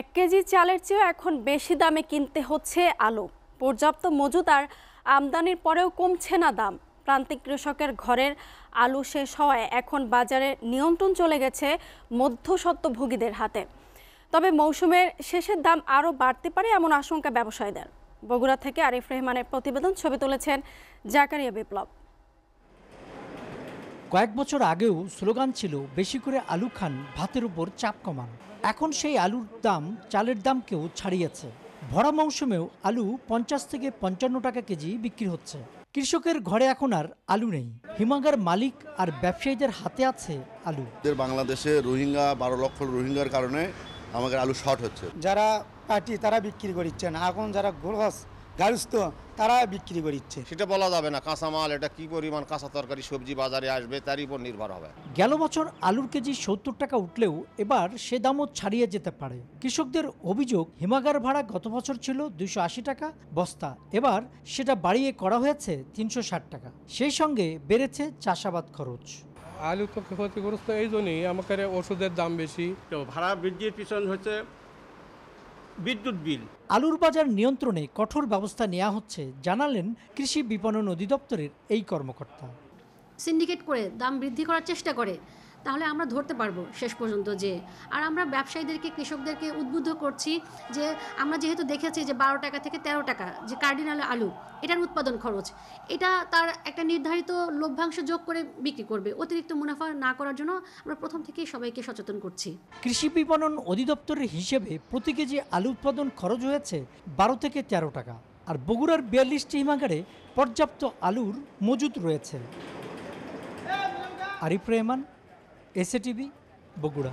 এক কেজি চালের চেয়েও এখন বেশি দামে কিনতে হচ্ছে আলু পর্যাপ্ত মজুদ আর আমদানির পরেও কমছে না দাম প্রান্তিক কৃষকের ঘরের আলু শেষ হওয়ায় এখন বাজারে নিয়ন্ত্রণ চলে গেছে মধ্যস্বত্বভোগীদের হাতে তবে মৌসুমের শেষের দাম আরও বাড়তে পারে এমন আশঙ্কা ব্যবসায়ীদের বগুড়া থেকে আরিফ রহমানের প্রতিবেদন ছবি তুলেছেন জাকারিয়া বিপ্লব কয়েক বছর আগেও স্লোগান ছিল বেশি করে আলু খান ভাতের উপর চাপ কমান এখন সেই আলুর দাম চালের দামকেও ছাড়িয়েছে ভরা মৌসুমেও আলু পঞ্চাশ থেকে পঞ্চান্ন টাকা কেজি বিক্রি হচ্ছে কৃষকের ঘরে এখন আর আলু নেই হিমাগার মালিক আর ব্যবসায়ীদের হাতে আছে আলু বাংলাদেশে রোহিঙ্গা বারো লক্ষ রোহিঙ্গার কারণে আমাদের আলু শর্ট হচ্ছে যারা পার্টি তারা বিক্রি করছেন এখন যারা গোলগাছ গার্হস্থ তারা বিক্রি করছে সেটা বলা যাবে না কাঁচামাল এটা কি পরিমাণ কাঁচা তরকারি সবজি বাজারে আসবে তারই উপর নির্ভর হবে গেল বছর আলুর কেজি সত্তর টাকা উঠলেও এবার সে দামও ছাড়িয়ে যেতে পারে কৃষকদের অভিযোগ হিমাগার ভাড়া গত বছর ছিল দুইশো আশি টাকা বস্তা এবার সেটা বাড়িয়ে করা হয়েছে তিনশো ষাট টাকা সেই সঙ্গে বেড়েছে চাষাবাদ খরচ আলু তো ক্ষতিগ্রস্ত এই জন্যই আমাকে ওষুধের দাম বেশি তো ভাড়া বৃদ্ধির পিছন হচ্ছে বিদ্যুৎ বিল আলুর বাজার নিয়ন্ত্রণে কঠোর ব্যবস্থা নেওয়া হচ্ছে জানালেন কৃষি বিপণন অধিদপ্তরের এই কর্মকর্তা সিন্ডিকেট করে দাম বৃদ্ধি করার চেষ্টা করে তাহলে আমরা ধরতে পারবো শেষ পর্যন্ত যে আর আমরা ব্যবসায়ীদেরকে কৃষকদেরকে উদ্বুদ্ধ করছি যে আমরা যেহেতু দেখেছি যে বারো টাকা থেকে ১৩ টাকা যে কার্ডিনাল আলু এটার উৎপাদন খরচ এটা তার একটা নির্ধারিত লভ্যাংশ যোগ করে বিক্রি করবে অতিরিক্ত মুনাফা না করার জন্য আমরা প্রথম থেকেই সবাইকে সচেতন করছি কৃষি বিপণন অধিদপ্তরের হিসেবে প্রতি কেজি আলু উৎপাদন খরচ হয়েছে বারো থেকে ১৩ টাকা আর বগুড়ার বিয়াল্লিশটি হিমাগারে পর্যাপ্ত আলুর মজুত রয়েছে আরিফ রহমান এসএটিভি বগুড়া